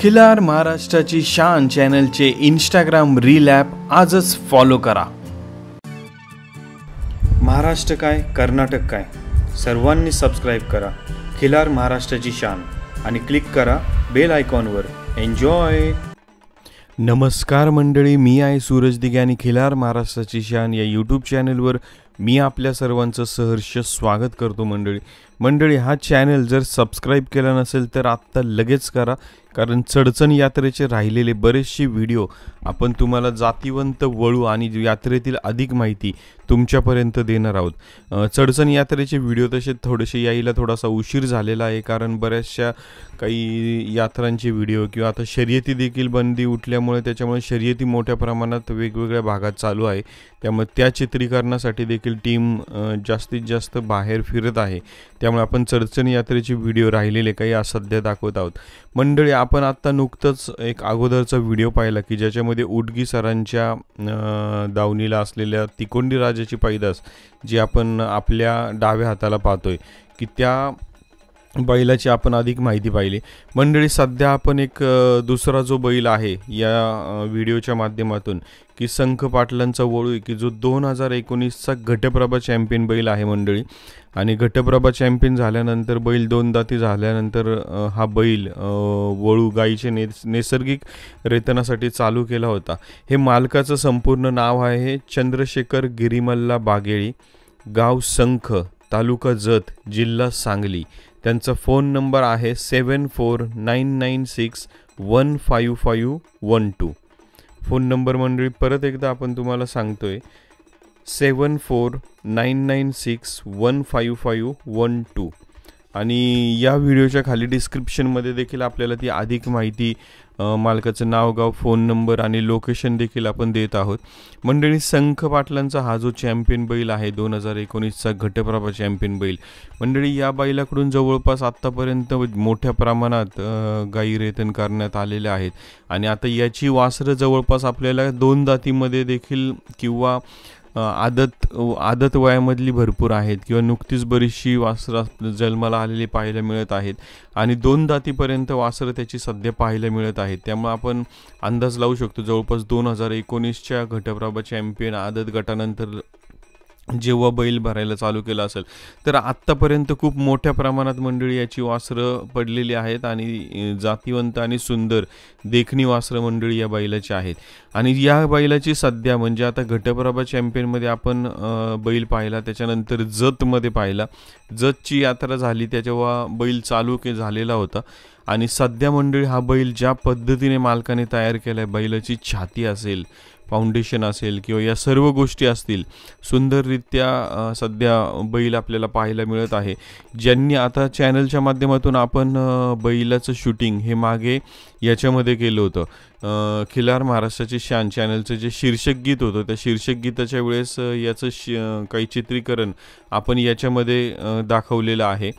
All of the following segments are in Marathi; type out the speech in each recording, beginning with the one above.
खिलार महाराष्ट्राची शान चॅनलचे इंस्टाग्राम रील ॲप आजच फॉलो करा महाराष्ट्र काय कर्नाटक काय सर्वांनी सबस्क्राईब करा खिलार महाराष्ट्राची शान आणि क्लिक करा बेल आयकॉनवर एन्जॉय नमस्कार मंडळी मी आहे सूरज दिगे आणि खिलार महाराष्ट्राची शान या यूट्यूब चॅनलवर मी आपल्या सर्वांचं सहर्ष स्वागत करतो मंडळी मंडळी हा चॅनल जर सबस्क्राईब केला नसेल तर आत्ता लगेच करा कारण चढचण यात्रेचे राहिलेले बरेचसे व्हिडिओ आपण तुम्हाला जातीवंत वळू आणि यात्रेतील अधिक माहिती तुमच्यापर्यंत देणार आहोत चढचण यात्रेचे व्हिडिओ तसे थोडेसे यायला थोडासा उशीर झालेला आहे कारण बऱ्याचशा काही यात्रांचे व्हिडिओ किंवा आता शर्यती देखील बंदी उठल्यामुळे त्याच्यामुळे शर्यती मोठ्या प्रमाणात वेगवेगळ्या भागात चालू आहे त्यामुळे त्या चित्रीकरणासाठी देखील टीम जास्तीत जास्त बाहेर फिरत आहे त्यामुळे आपण चढचण यात्रेचे व्हिडिओ राहिलेले काही असध्य दाखवत आहोत मंडळी आपण आत्ता नुकतंच एक अगोदरचा व्हिडिओ पाहिला की ज्याच्यामध्ये उडगी सरांच्या दावणीला असलेल्या तिकोंडी राजाची पैदास जी आपण आपल्या डाव्या हाताला पाहतोय की त्या बैलाची आपण अधिक माहिती पाहिली मंडळी सध्या आपण एक दुसरा जो बैल आहे या व्हिडिओच्या माध्यमातून की संख पाटलांचा वळू की जो दोन हजार एकोणीसचा घटप्रभा चॅम्पियन बैल आहे मंडळी आणि घटप्रभा चॅम्पियन झाल्यानंतर बैल दोनदा ती झाल्यानंतर हा बैल वळू गाईचे नैसर्गिक रेतनासाठी चालू केला होता हे मालकाचं संपूर्ण नाव आहे चंद्रशेखर गिरिमल्ला बागेळी गाव संख तालुका जत जिल्हा सांगली त्यांचा फोन नंबर आहे seven four nine nine six one five five one two phone number मंडळी परत एकदा आपण तुम्हाला सांगतो आहे seven four nine nine six one five five one two आणि या व्हिडिओच्या खाली डिस्क्रिप्शनमध्ये देखील आपल्याला ती अधिक माहिती मालकाचं नाव गाव फोन नंबर आणि लोकेशन देखील आपण देत आहोत मंडळी संख पाटलांचा हा जो चॅम्पियन बैल आहे दोन हजार एकोणीसचा घटप्रभा चॅम्पियन बैल मंडळी या बैलाकडून जवळपास आत्तापर्यंत मोठ्या प्रमाणात गाई रेतन करण्यात आलेल्या आहेत आणि आता याची वासरं जवळपास आपल्याला दोन जातीमध्ये देखील किंवा आदत आदत वयामधली भरपूर आहेत किंवा नुकतीच बरीचशी वासरं जन्माला आलेली पाहायला मिळत आहेत आणि दोन दातीपर्यंत वासरं त्याची सध्या पाहायला मिळत आहेत त्यामुळे आपण अंदाज लावू शकतो जवळपास दोन हजार एकोणीसच्या घटप्रभा चॅम्पियन आदत गटानंतर जेव्हा बैल भरायला चालू केलं असेल तर आत्तापर्यंत खूप मोठ्या प्रमाणात मंडळी याची वासरं पडलेली आहेत आणि जातीवंत आणि सुंदर देखणी वासरं मंडळी या बैलाची आहेत आणि या बैलाची सध्या म्हणजे आता घटप्रभा चॅम्पियनमध्ये आपण बैल पाहिला त्याच्यानंतर जतमध्ये पाहिला जतची यात्रा झाली जेव्हा बैल चालू के झालेला होता आणि सध्या मंडळी हा बैल ज्या पद्धतीने मालकाने तयार केला आहे बैलाची छाती असेल फाउंडेशन असेल किंवा या सर्व गोष्टी असतील सुंदररित्या सध्या बैल आपल्याला पाहायला मिळत आहे ज्यांनी आता चॅनलच्या माध्यमातून आपण बैलाचं शूटिंग हे मागे याच्यामध्ये केलं होतं खिलार महाराष्ट्राचे शान चॅनलचं जे शीर्षक गीत होतं त्या शीर्षक गीताच्या वेळेस याचं शि काही चित्रीकरण आपण याच्यामध्ये दाखवलेलं आहे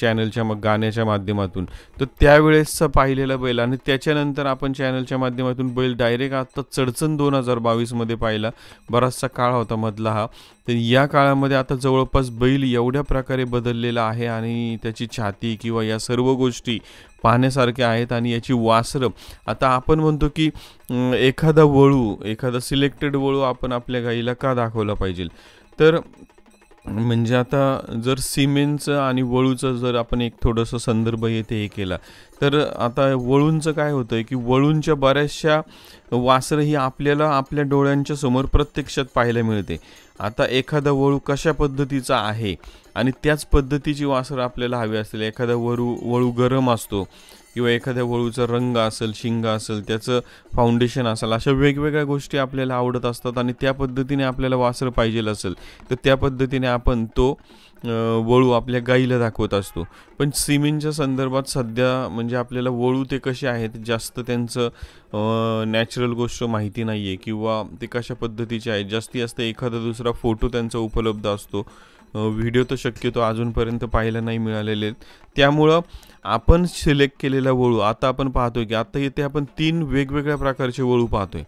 चॅनलच्या मग गाण्याच्या माध्यमातून तर त्यावेळेसचा पाहिलेला बैल आणि त्याच्यानंतर आपण चॅनलच्या माध्यमातून बैल डायरेक्ट आत्ता चढचण दोन हजार बावीसमध्ये पाहिला बराचसा काळ होता मधला हा तर या काळामध्ये आता जवळपास बैल एवढ्या प्रकारे बदललेला आहे आणि त्याची छाती किंवा या सर्व गोष्टी पाहण्यासारख्या आहेत आणि याची वासरं आता आपण म्हणतो की एखादा वळू एखादा सिलेक्टेड वळू आपण आपल्या गाईला का दाखवला पाहिजे तर म्हणजे आता जर सिमेंटचं आणि वळूचं जर आपण एक थोडंसं संदर्भ येथे हे केला तर आता वळूंचं काय होतं आहे की वळूंच्या बऱ्याचशा वासरं ही आपल्याला आपल्या डोळ्यांच्या समोर प्रत्यक्षात पाहायला मिळते आता एखादा वळू कशा पद्धतीचा आहे आणि त्याच पद्धतीची वासरं आपल्याला हवी असतील एखादा वळू वळू गरम असतो किंवा एखाद्या वळूचा रंग असेल शिंग असेल त्याचं फाउंडेशन असेल अशा वेगवेगळ्या गोष्टी आपल्याला आवडत असतात आणि त्या पद्धतीने आपल्याला वासर पाहिजे असेल तर त्या पद्धतीने आपण तो वळू आपल्या गाईला दाखवत असतो पण सिमेंटच्या संदर्भात सध्या म्हणजे आपल्याला वळू ते कसे आहेत जास्त त्यांचं नॅचरल गोष्ट माहिती नाही आहे किंवा ते कशा पद्धतीचे आहेत जास्ती जास्त एखादा दुसरा फोटो त्यांचा उपलब्ध असतो व्हिडिओ तर शक्यतो अजूनपर्यंत पाहायला नाही मिळालेले त्यामुळं आपण सिलेक्ट केलेला वळू आता आपण पाहतोय की आता इथे आपण तीन वेगवेगळ्या प्रकारचे वळू पाहतोय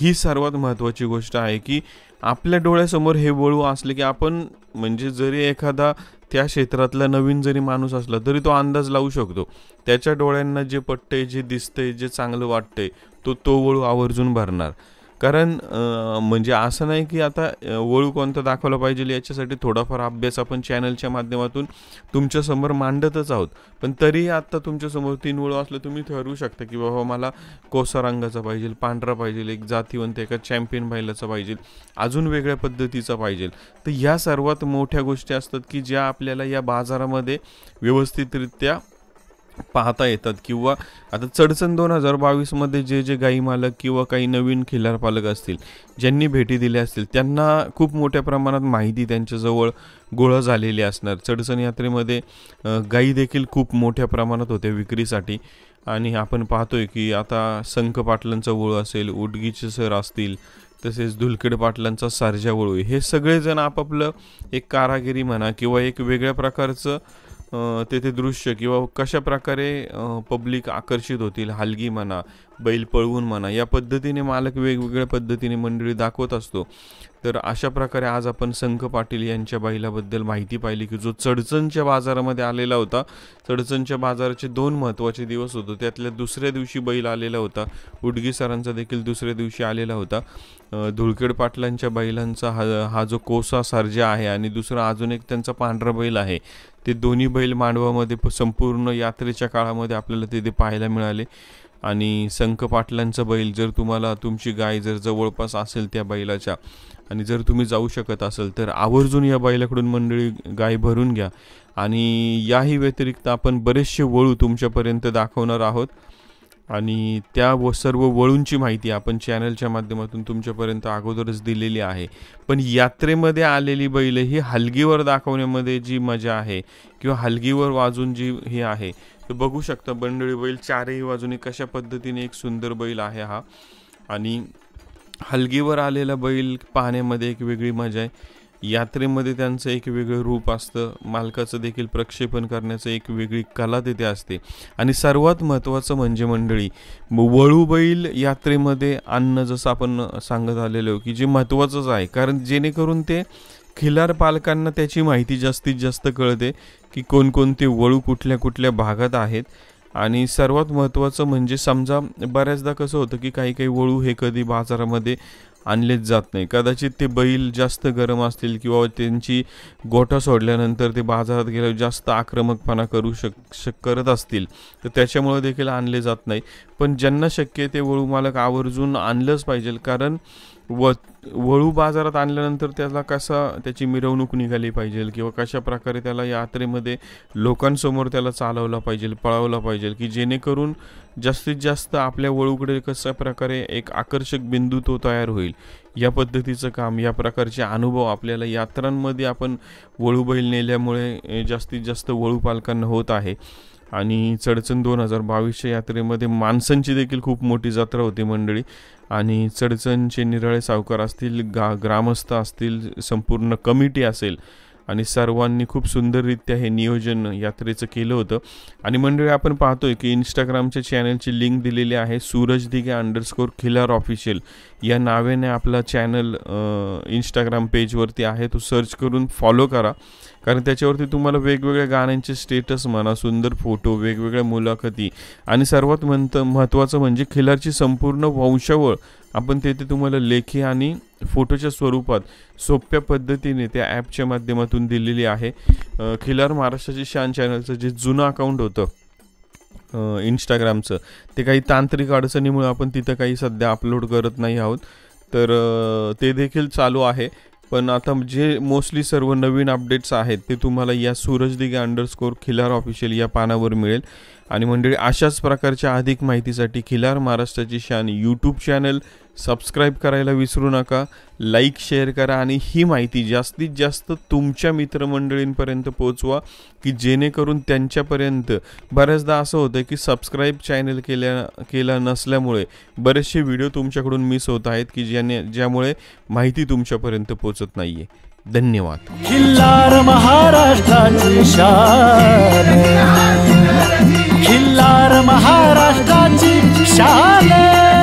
ही सर्वात महत्त्वाची गोष्ट आहे की आपल्या डोळ्यासमोर हे वळू असले की आपण म्हणजे जरी एखादा त्या क्षेत्रातला नवीन जरी माणूस असला तरी तो अंदाज लावू शकतो त्याच्या डोळ्यांना जे पट्टे जे दिसतंय जे चांगलं वाटतंय तो तो वळू आवर्जून भरणार कारण म्हणजे असं नाही की आता वळू कोणतं दाखवलं पाहिजे याच्यासाठी थोडाफार अभ्यास आपण चॅनलच्या माध्यमातून तुमच्यासमोर मांडतच आहोत पण तरीही आत्ता तुमच्यासमोर तीन वळू असलं तुम्ही ठरवू शकता की बाबा मला कोसा रंगाचा पाहिजे पांढरा पाहिजे एक जातीवंत एका चॅम्पियन बैलाचा पाहिजे अजून वेगळ्या पद्धतीचा पाहिजे तर ह्या सर्वात मोठ्या गोष्टी असतात की ज्या आपल्याला या बाजारामध्ये व्यवस्थितरित्या पाहता येतात किंवा आता चढचण दोन हजार बावीसमध्ये जे जे गाई मालक किंवा काही नवीन खिल्लार पालक असतील ज्यांनी भेटी दिल्या असतील त्यांना खूप मोठ्या प्रमाणात माहिती त्यांच्याजवळ गोळा झालेली असणार चढचण यात्रेमध्ये गाई देखील खूप मोठ्या प्रमाणात होत्या विक्रीसाठी आणि आपण पाहतोय की आता संख पाटलांचं वळू असेल उडगीचे सर असतील तसेच धुलखेड पाटलांचा सारजा वळू हे सगळेजण आपापलं एक कारागिरी म्हणा किंवा एक वेगळ्या प्रकारचं तेथे दृश्य किंवा कशा प्रकारे पब्लिक आकर्षित होतील हलगी म्हणा बैल पळवून म्हणा या पद्धतीने मालक वेगवेगळ्या पद्धतीने मंडळी दाखवत असतो तर अशा प्रकारे आज आपण संख पाटील यांच्या बैलाबद्दल माहिती पाहिली की जो चडचणच्या बाजारामध्ये आलेला होता चडचणच्या बाजाराचे दोन महत्त्वाचे दिवस होते त्यातल्या दुसऱ्या दिवशी बैल आलेला होता उडगी सरांचा देखील दुसऱ्या दिवशी आलेला होता धुळखेड पाटलांच्या बैलांचा हा हा जो कोसा सर्जा आहे आणि दुसरा अजून एक त्यांचा पांढरा बैल आहे ते दोन्ही बैल मांडवामध्ये संपूर्ण यात्रेच्या काळामध्ये आपल्याला तिथे पाहायला मिळाले आणि संख पाटलांचं बैल जर तुम्हाला तुमची गाय जर जवळपास असेल त्या बैलाच्या आणि जर तुम्ही जाऊ शकत असाल तर आवर्जून या बैलाकडून मंडळी गाय भरून घ्या आणि याही व्यतिरिक्त आपण बरेचसे वळू तुमच्यापर्यंत दाखवणार आहोत आणि त्या व सर्व वळूंची माहिती आपण चॅनलच्या माध्यमातून तुमच्यापर्यंत अगोदरच दिलेली आहे पण यात्रेमध्ये आलेली बैल ही हलगीवर दाखवण्यामध्ये जी मजा आहे किंवा हलगीवर वाजून जी ही आहे तर बघू शकता बंडळी बैल चारही वाजून कशा पद्धतीने एक सुंदर बैल आहे हा आणि हलगीवर आलेला बैल पाहण्यामध्ये एक वेगळी मजा आहे यात्रेमध्ये त्यांचं एक वेगळं रूप असतं मालकाचं देखील प्रक्षेपण करण्याचं एक वेगळी कला तिथे असते आणि सर्वात महत्त्वाचं म्हणजे मंडळी वळू बैल यात्रेमध्ये अन्न जसं आपण सांगत आलेलो की जे महत्त्वाचंच आहे कारण जेणेकरून ते खिलार पालकांना त्याची माहिती जास्तीत जास्त कळते की कोणकोणते वळू कुठल्या कुठल्या भागात आहेत आणि सर्वात महत्त्वाचं म्हणजे समजा बऱ्याचदा कसं होतं की काही काही वळू हे कधी बाजारामध्ये आणलेच जात नाही कदाचित ते बैल जास्त गरम असतील किंवा त्यांची गोठा सोडल्यानंतर ते बाजारात गेल्यावर जास्त आक्रमकपणा करू शक शक करत असतील तर त्याच्यामुळे देखील आणले जात नाही पण ज्यांना शक्य ते वळू मालक आवर्जून आणलंच पाहिजे कारण व वळू बाजारात आणल्यानंतर त्याला कसा त्याची मिरवणूक निघाली पाहिजे किंवा कशा प्रकारे त्याला यात्रेमध्ये लोकांसमोर त्याला चालवला पाहिजे पळवला पाहिजे की जेणेकरून जास्तीत जास्त आपल्या वळूकडे कशा प्रकारे एक आकर्षक बिंदू तो तयार होईल या पद्धतीचं काम या प्रकारचे अनुभव आपल्याला यात्रांमध्ये आपण वळू बैल नेल्यामुळे जास्तीत जास्त वळू पालकांना होत आहे आणि चढचण दोन हजार बावीसच्या यात्रेमध्ये माणसांची देखील खूप मोठी जत्रा होती मंडळी आणि चढचणचे निराळे सावकार असतील गा ग्रामस्थ असतील संपूर्ण कमिटी असेल आणि सर्वांनी खूप सुंदररित्या हे नियोजन यात्रेचं केलं होतं आणि मंडळी आपण पाहतोय की इंस्टाग्रामच्या चॅनलची लिंक दिलेली आहे सूरज दिगे अंडरस्कोर खिलार ऑफिशियल या नावेने आपला चॅनल इंस्टाग्राम पेजवरती आहे तो सर्च करून फॉलो करा कारण त्याच्यावरती तुम्हाला वेगवेगळ्या गाण्यांचे स्टेटस म्हणा सुंदर फोटो वेगवेगळ्या मुलाखती आणि सर्वात म्हणतं महत्त्वाचं म्हणजे खिलारची संपूर्ण वंशावळ आपण तेथे तुम्हाला लेखी आणि फोटोच्या स्वरूपात सोप्या पद्धतीने त्या ॲपच्या माध्यमातून दिलेली आहे खिलार महाराष्ट्राची शान चॅनलचं जे जुनं अकाउंट होतं इंस्टाग्रामचं ते काही तांत्रिक अडचणीमुळे आपण तिथं काही सध्या अपलोड करत नाही आहोत तर ते देखील चालू आहे पण आता जे मोस्टली सर्व नवीन अपडेट्स आहेत ते तुम्हाला या सूरज दिगे अंडरस्कोर खिलार ऑफिशियल या पानावर मिळेल आणि मंडळी अशाच प्रकारच्या अधिक माहितीसाठी खिलार महाराष्ट्राची शान यूट्यूब चॅनल सबस्क्राईब करायला विसरू नका लाईक शेअर करा आणि ही माहिती जास्तीत जास्त तुमच्या मित्रमंडळींपर्यंत पोहोचवा की जेणेकरून त्यांच्यापर्यंत बऱ्याचदा असं होतं की सबस्क्राईब चॅनल केल्या केला नसल्यामुळे बरेचसे व्हिडिओ तुमच्याकडून मिस होत आहेत की ज्याने ज्यामुळे माहिती तुमच्यापर्यंत पोचत नाही आहे धन्यवाद खिल्लार महाराष्ट्राची शान खिल्लार महाराष्ट्राची शान